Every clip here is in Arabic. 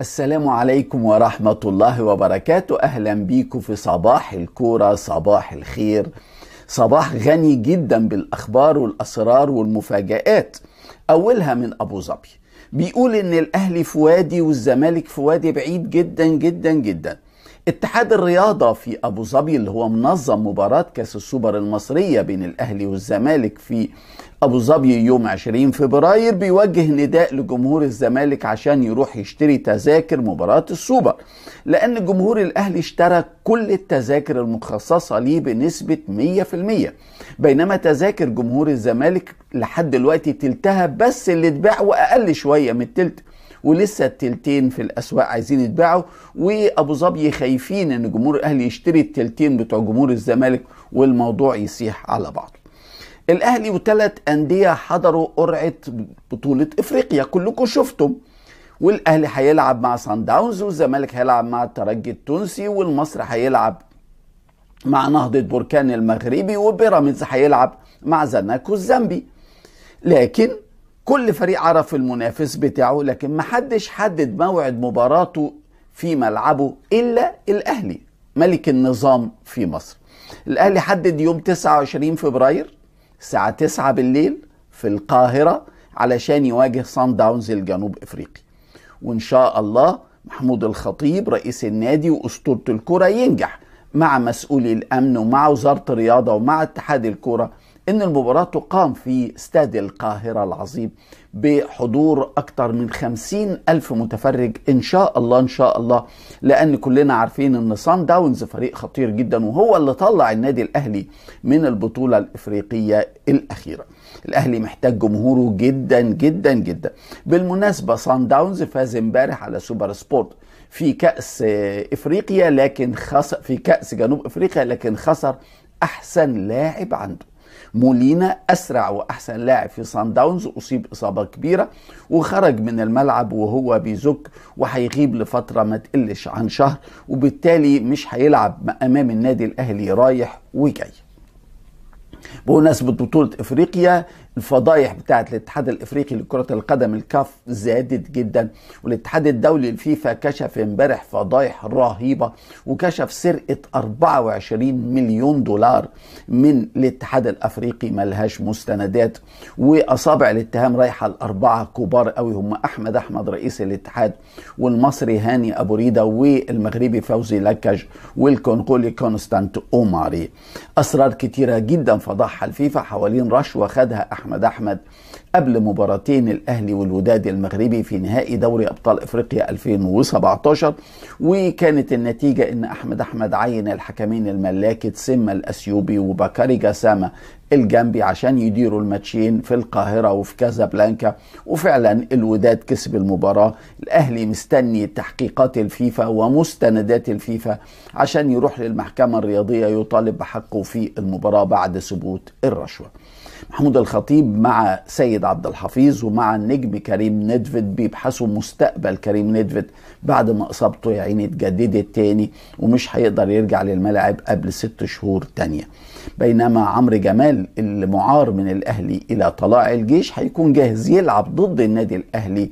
السلام عليكم ورحمة الله وبركاته أهلا بيكم في صباح الكورة صباح الخير صباح غني جدا بالأخبار والأسرار والمفاجآت أولها من أبو ظبي بيقول إن الأهلي في وادي والزمالك في وادي بعيد جدا جدا جدا اتحاد الرياضة في أبو ظبي اللي هو منظم مباراة كأس السوبر المصرية بين الأهلي والزمالك في أبو ظبي يوم 20 فبراير بيوجه نداء لجمهور الزمالك عشان يروح يشتري تذاكر مباراة السوبر لأن جمهور الأهلي اشترى كل التذاكر المخصصة ليه بنسبة 100% بينما تذاكر جمهور الزمالك لحد دلوقتي تلتها بس اللي اتباع وأقل شوية من التلت ولسه التلتين في الاسواق عايزين يتباعوا وابو ظبي خايفين ان جمهور الاهلي يشتري التلتين بتوع جمهور الزمالك والموضوع يسيح على بعضه الاهلي وثلاث انديه حضروا قرعه بطوله افريقيا كلكم شفتم والاهلي هيلعب مع سان داونز والزمالك هيلعب مع الترجي التونسي والمصري هيلعب مع نهضه بركان المغربي وبيراميدز هيلعب مع زناكو الزامبي لكن كل فريق عرف المنافس بتاعه لكن محدش حدد موعد مباراته في ملعبه إلا الأهلي ملك النظام في مصر الأهلي حدد يوم 29 فبراير الساعة 9 بالليل في القاهرة علشان يواجه صن داونز الجنوب إفريقي وإن شاء الله محمود الخطيب رئيس النادي وأسطورة الكرة ينجح مع مسؤولي الأمن ومع وزارة الرياضة ومع اتحاد الكرة أن المباراة تقام في استاد القاهرة العظيم بحضور أكثر من خمسين ألف متفرج إن شاء الله إن شاء الله لأن كلنا عارفين أن صن داونز فريق خطير جدا وهو اللي طلع النادي الأهلي من البطولة الإفريقية الأخيرة الأهلي محتاج جمهوره جدا جدا جدا بالمناسبة صن داونز فاز امبارح على سوبر سبورت في كأس إفريقيا لكن خسر في كأس جنوب إفريقيا لكن خسر أحسن لاعب عنده مولينا أسرع وأحسن لاعب في سان داونز أصيب إصابة كبيرة وخرج من الملعب وهو بيزك وهيغيب لفترة ما تقلش عن شهر وبالتالي مش هيلعب أمام النادي الأهلي رايح وجاي بمناسبة بطولة إفريقيا الفضايح بتاعت الاتحاد الافريقي لكرة القدم الكاف زادت جدا والاتحاد الدولي الفيفا كشف امبارح فضايح رهيبة وكشف سرقة 24 مليون دولار من الاتحاد الافريقي ملهاش مستندات واصابع الاتهام رايحة الاربعة كبار قوي هم احمد احمد رئيس الاتحاد والمصري هاني ابو ريدة والمغربي فوزي لكج والكونغولي كونستانت اوماري اسرار كتيرة جدا فضحها الفيفا حوالين رشوة خدها احمد أحمد أحمد قبل مباراتين الأهلي والوداد المغربي في نهائي دوري أبطال إفريقيا 2017 وكانت النتيجة أن أحمد أحمد عين الحكمين الملاكي تسمى الاثيوبي وبكاري جاسامه الجنبي عشان يديروا الماتشين في القاهرة وفي كازابلانكا وفعلا الوداد كسب المباراة الأهلي مستني تحقيقات الفيفا ومستندات الفيفا عشان يروح للمحكمة الرياضية يطالب بحقه في المباراة بعد ثبوت الرشوة محمود الخطيب مع سيد عبد الحفيظ ومع النجم كريم نيدفيد بيبحثوا مستقبل كريم نيدفيد بعد ما اصابته يا عيني اتجددت تاني ومش هيقدر يرجع للملاعب قبل ست شهور تانية بينما عمرو جمال المعار من الاهلي الى طلاع الجيش هيكون جاهز يلعب ضد النادي الاهلي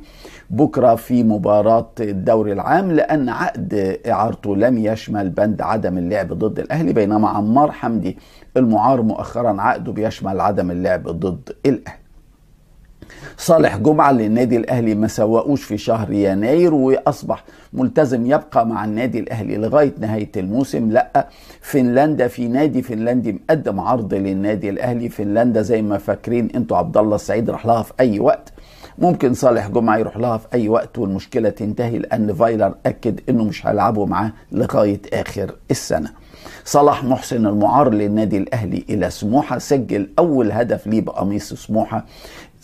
بكره في مباراه الدوري العام لان عقد اعارته لم يشمل بند عدم اللعب ضد الاهلي بينما عمار حمدي المعار مؤخرا عقده بيشمل عدم اللعب ضد الاهلي صالح جمعة للنادي الأهلي ما سوقوش في شهر يناير وأصبح ملتزم يبقى مع النادي الأهلي لغاية نهاية الموسم لا فنلندا في نادي فنلندي مقدم عرض للنادي الأهلي فنلندا زي ما فاكرين أنتوا عبد الله السعيد راح لها في أي وقت ممكن صالح جمعة يروح لها في أي وقت والمشكلة تنتهي لأن فايلر أكد أنه مش هيلعبوا معاه لغاية آخر السنة صلاح محسن المعار للنادي الاهلي الى سموحه سجل اول هدف ليه بقميص سموحه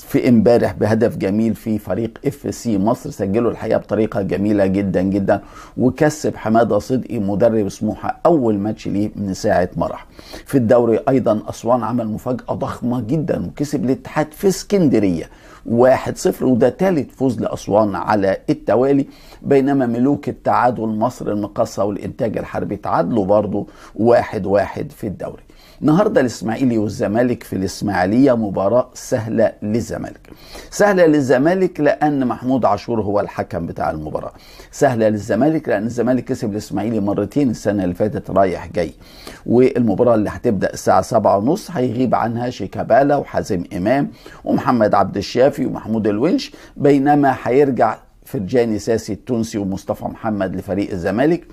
في امبارح بهدف جميل في فريق اف سي مصر سجله الحقيقه بطريقه جميله جدا جدا وكسب حماده صدقي مدرب سموحه اول ماتش ليه من ساعه ما راح. في الدوري ايضا اسوان عمل مفاجاه ضخمه جدا وكسب الاتحاد في اسكندريه 1-0 وده ثالث فوز لاسوان على التوالي بينما ملوك التعادل مصر المقاصه والانتاج الحربي تعادلوا برضو 1-1 في الدوري. النهارده الاسماعيلي والزمالك في الاسماعيليه مباراه سهله للزمالك سهله للزمالك لان محمود عاشور هو الحكم بتاع المباراه سهله للزمالك لان الزمالك كسب الاسماعيلي مرتين السنه اللي فاتت رايح جاي والمباراه اللي هتبدا الساعه 7:30 هيغيب عنها شيكابالا وحازم امام ومحمد عبد الشافي ومحمود الونش بينما هيرجع فرجاني ساسي التونسي ومصطفى محمد لفريق الزمالك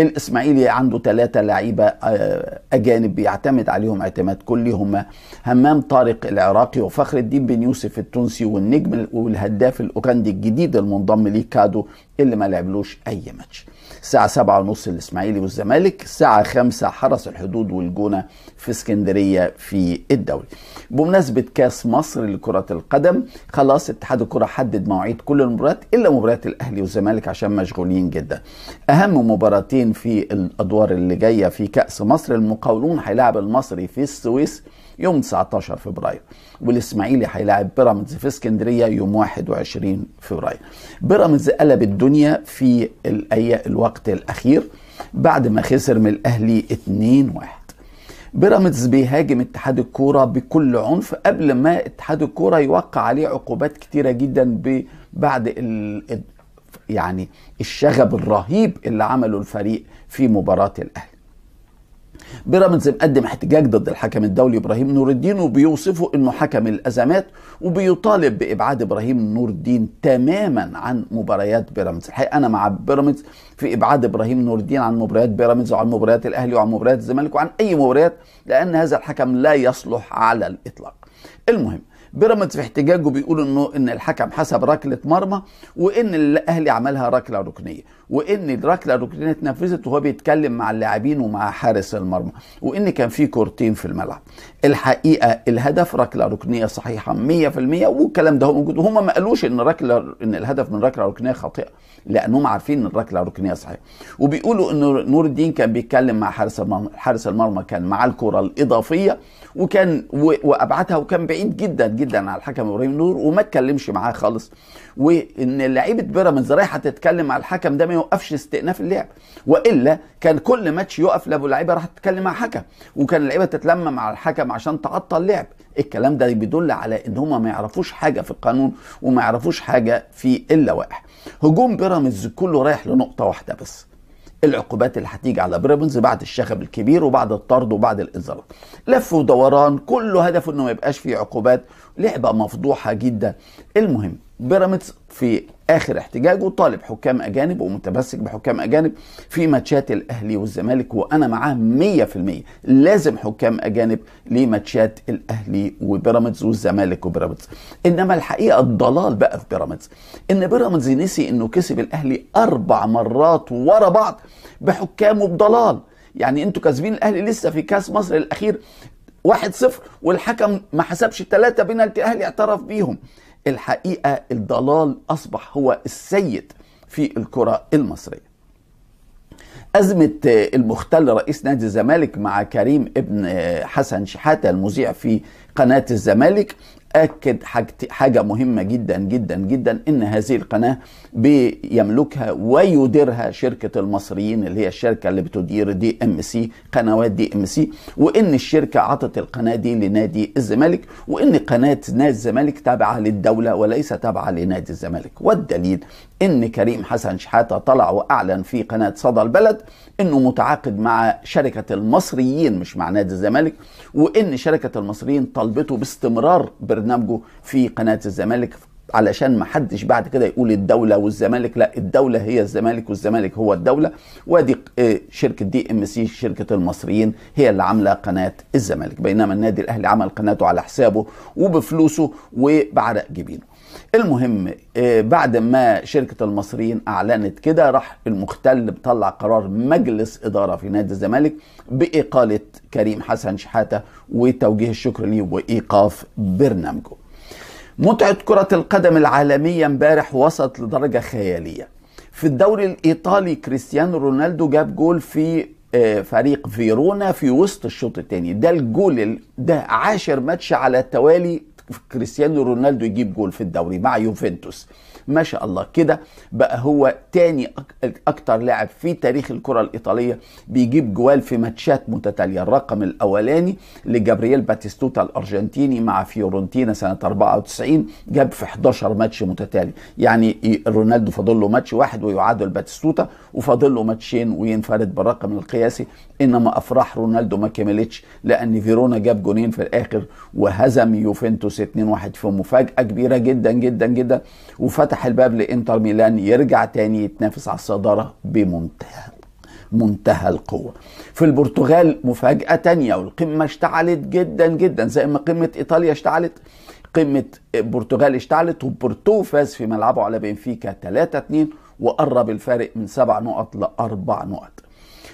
الاسماعيلي عنده ثلاثه لعيبه آه، اجانب بيعتمد عليهم اعتماد كلي هما همام طارق العراقي وفخر الدين بن يوسف التونسي والنجم والهداف الاوغندي الجديد المنضم ليه كادو اللي ما لعبلوش اي ماتش الساعة سبعة ونص الإسماعيلي والزمالك الساعة خمسة حرس الحدود والجونة في اسكندرية في الدوري بمناسبة كاس مصر لكرة القدم خلاص اتحاد الكرة حدد مواعيد كل المباريات إلا مباريات الأهلي والزمالك عشان مشغولين جدا أهم مباراتين في الأدوار اللي جاية في كأس مصر المقاولون هيلاعب المصري في السويس يوم 19 فبراير والاسماعيلي هيلاعب بيراميدز في اسكندريه يوم 21 فبراير بيراميدز قلب الدنيا الدنيا في الوقت الأخير بعد ما خسر من الأهلي 2-1 بيراميدز بيهاجم اتحاد الكورة بكل عنف قبل ما اتحاد الكورة يوقع عليه عقوبات كتيرة جدا بعد ال... يعني الشغب الرهيب اللي عمله الفريق في مباراة الأهلي بيراميدز مقدم احتجاج ضد الحكم الدولي ابراهيم نور الدين وبيوصفه انه حكم الازمات وبيطالب بابعاد ابراهيم نور الدين تماما عن مباريات بيراميدز الحقيقه انا مع بيراميدز في ابعاد ابراهيم نور الدين عن مباريات بيراميدز وعن مباريات الاهلي وعن مباريات الزمالك وعن اي مباريات لان هذا الحكم لا يصلح على الاطلاق المهم بيراميدز في احتجاجه بيقول انه ان الحكم حسب ركله مرمى وان الاهلي عملها ركله ركنيه وان الركله الركنيه اتنفذت وهو بيتكلم مع اللاعبين ومع حارس المرمى وان كان في كورتين في الملعب الحقيقه الهدف ركله ركنيه صحيحه 100% والكلام ده موجود وهم ما قالوش ان ركله ان الهدف من ركله ركنيه خاطئه لانهم عارفين ان الركله الركنيه صحيحه وبيقولوا ان نور الدين كان بيتكلم مع حارس المرمى حارس المرمى كان معاه الكره الاضافيه وكان وابعتها وكان بعيد جدا جدا على الحكم ابراهيم نور وما اتكلمش معاه خالص وان لعيبه بيراميدز رايحه تتكلم على الحكم ده ما يوقفش استئناف اللعب والا كان كل ماتش يقف لابو لعيبه راح تتكلم مع حكم وكان اللعيبه تتلمم على الحكم عشان تعطل لعب الكلام ده بيدل على ان هم ما يعرفوش حاجه في القانون وما يعرفوش حاجه في اللوائح هجوم بيراميدز كله رايح لنقطه واحده بس العقوبات اللي هتيجي على بيراميدز بعد الشغب الكبير وبعد الطرد وبعد الانذارات لف ودوران كله هدفه انه ما يبقاش فيه عقوبات لعبه مفضوحه جدا المهم بيراميدز في اخر احتجاجه طالب حكام اجانب ومتمسك بحكام اجانب في ماتشات الاهلي والزمالك وانا معاه 100% لازم حكام اجانب لماتشات الاهلي وبيراميدز والزمالك وبيراميدز انما الحقيقه الضلال بقى في بيراميدز ان بيراميدز نسي انه كسب الاهلي اربع مرات ورا بعض بحكام وبضلال يعني انتوا كاسبين الاهلي لسه في كاس مصر الاخير 1-0 والحكم ما حسبش ثلاثة بينالتي الاهلي اعترف بيهم الحقيقه الضلال اصبح هو السيد في الكره المصريه. أزمة المختل رئيس نادي الزمالك مع كريم ابن حسن شحاتة المذيع في قناة الزمالك أكد حاجة مهمة جدا جدا جدا إن هذه القناة بيملكها ويديرها شركة المصريين اللي هي الشركة اللي بتدير دي ام سي قنوات دي ام سي وإن الشركة عطت القناة دي لنادي الزمالك وإن قناة نادي الزمالك تابعة للدولة وليس تابعة لنادي الزمالك والدليل ان كريم حسن شحاته طلع واعلن في قناه صدى البلد انه متعاقد مع شركه المصريين مش مع نادي الزمالك وان شركه المصريين طالبته باستمرار برنامجه في قناه الزمالك علشان ما حدش بعد كده يقول الدوله والزمالك لا الدوله هي الزمالك والزمالك هو الدوله وادي آه، شركه دي ام سي شركه المصريين هي اللي عامله قناه الزمالك بينما النادي الاهلي عمل قناته على حسابه وبفلوسه وبعرق جبينه المهم آه، بعد ما شركة المصريين أعلنت كده راح المختل بطلع قرار مجلس إدارة في نادي الزمالك بإقالة كريم حسن شحاتة وتوجيه الشكر ليه وإيقاف برنامجه متعة كرة القدم العالمية امبارح وصلت لدرجة خيالية في الدوري الإيطالي كريستيانو رونالدو جاب جول في آه، فريق فيرونا في وسط الشوط الثاني ده الجول ده عاشر ماتش على التوالي كريستيانو رونالدو يجيب جول في الدوري مع يوفنتوس ما شاء الله كده بقى هو تاني اكتر لاعب في تاريخ الكرة الايطالية بيجيب جوال في ماتشات متتالية الرقم الاولاني لجابرييل باتيستوتا الارجنتيني مع فيورنتينا سنة 94 جاب في 11 ماتش متتالي يعني رونالدو فاضل له ماتش واحد ويعادل باتيستوتا وفاضل له ماتشين وينفرد بالرقم القياسي انما افراح رونالدو ما كملتش لان فيرونا جاب جونين في الاخر وهزم يوفنتوس 2-1 في مفاجاه كبيره جدا جدا جدا وفتح الباب لانتر ميلان يرجع تاني يتنافس على الصداره بمنتهى منتهى القوة في البرتغال مفاجأة تانية والقمة اشتعلت جدا جدا زي ما قمة إيطاليا اشتعلت قمة البرتغال اشتعلت وبورتو فاز في ملعبه على بنفيكا 3-2 وقرب الفارق من سبع نقط لأربع نقط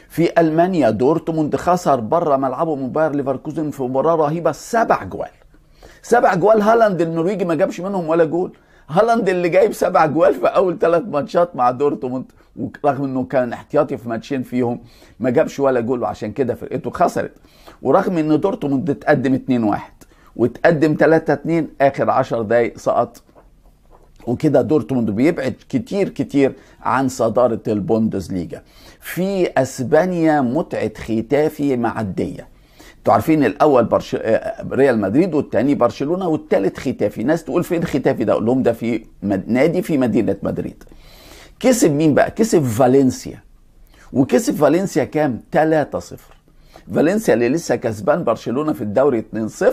في ألمانيا دورتموند خسر بره ملعبه من باير ليفركوزن في مباراة رهيبة سبع جوال سبع جوال هالاند النرويجي ما جابش منهم ولا جول هالاند اللي جايب سبع جوال في اول ثلاث ماتشات مع دورتموند رغم انه كان احتياطي في ماتشين فيهم ما جابش ولا جول وعشان كده فرقته خسرت ورغم ان دورتموند اتقدم 2-1 واتقدم 3-2 اخر 10 دقايق سقط وكده دورتموند بيبعد كتير كتير عن صدارة البوندسليجا في اسبانيا متعة ختافي معدية انتوا عارفين الاول برش... آه، ريال مدريد والثاني برشلونه والثالث ختافي ناس تقول فين ختافي ده اقول لهم ده في مد... نادي في مدينه مدريد كسب مين بقى كسب فالنسيا وكسب فالنسيا كام 3-0 فالنسيا اللي لسه كسبان برشلونه في الدوري 2-0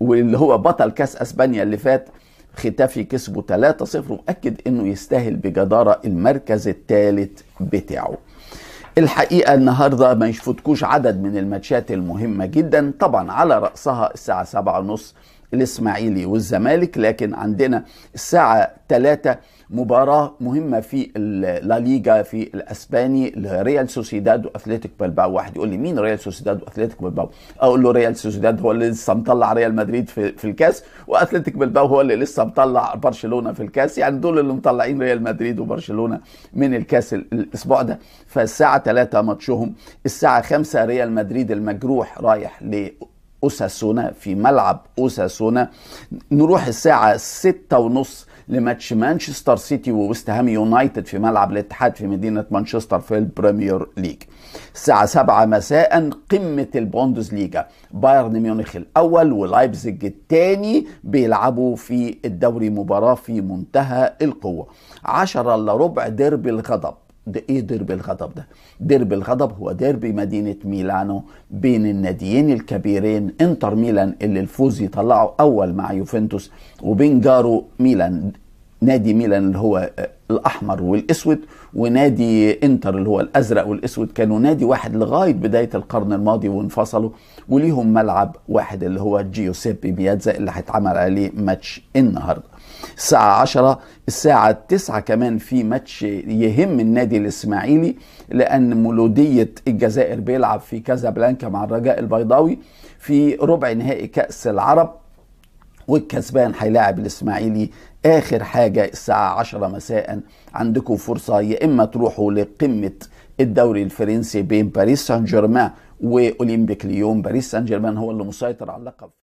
واللي هو بطل كاس اسبانيا اللي فات ختافي كسبه 3-0 واكد انه يستاهل بجداره المركز الثالث بتاعه الحقيقه النهارده ما يفوتكوش عدد من الماتشات المهمه جدا طبعا على راسها الساعه 7:30 الاسماعيلي والزمالك لكن عندنا الساعه 3 مباراة مهمة في لا ليجا في الاسباني ريال سوسيداد واتلتيك بلباو واحد يقول لي مين ريال سوسيداد واتلتيك بلباو اقول له ريال سوسيداد هو اللي لسه مطلع ريال مدريد في, في الكاس واتلتيك بلباو هو اللي لسه مطلع برشلونة في الكاس يعني دول اللي مطلعين ريال مدريد وبرشلونة من الكاس الاسبوع ده فالساعة 3 ماتشهم الساعة 5 ريال مدريد المجروح رايح ل اوساسونا في ملعب اوساسونا نروح الساعة ستة ونص لماتش مانشستر سيتي وويست هام يونايتد في ملعب الاتحاد في مدينة مانشستر في البريمير ليج الساعة سبعة مساء قمة البوندز ليجا بايرن ميونخ الأول ولايبزيج الثاني بيلعبوا في الدوري مباراة في منتهى القوة عشرة إلا ربع ديربي الغضب ده ايه درب الغضب ده درب الغضب هو ديربي مدينه ميلانو بين الناديين الكبيرين انتر ميلان اللي الفوز يطلعه اول مع يوفنتوس وبين جارو ميلان نادي ميلان اللي هو الاحمر والاسود ونادي انتر اللي هو الازرق والاسود كانوا نادي واحد لغايه بدايه القرن الماضي وانفصلوا وليهم ملعب واحد اللي هو جيوسيبي بيتزا اللي هيتعمل عليه ماتش النهارده الساعة 10 الساعة 9 كمان في ماتش يهم النادي الإسماعيلي لأن مولودية الجزائر بيلعب في كازابلانكا مع الرجاء البيضاوي في ربع نهائي كأس العرب والكسبان هيلاعب الإسماعيلي آخر حاجة الساعة 10 مساء عندكم فرصة يا إما تروحوا لقمة الدوري الفرنسي بين باريس سان جيرمان واولمبيك ليون باريس سان جيرمان هو اللي مسيطر على اللقب